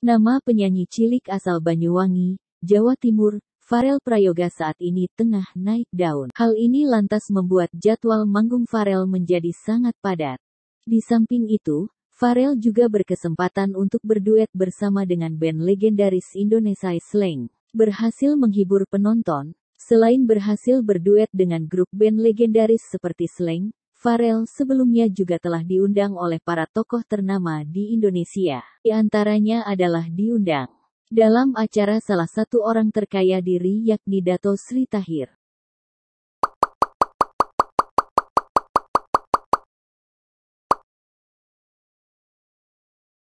Nama penyanyi cilik asal Banyuwangi, Jawa Timur, Farel Prayoga saat ini tengah naik daun. Hal ini lantas membuat jadwal manggung Farel menjadi sangat padat. Di samping itu, Farel juga berkesempatan untuk berduet bersama dengan band legendaris Indonesia Slang. Berhasil menghibur penonton, selain berhasil berduet dengan grup band legendaris seperti Slang, Farel sebelumnya juga telah diundang oleh para tokoh ternama di Indonesia. Di antaranya adalah diundang dalam acara salah satu orang terkaya diri yakni Dato Sri Tahir.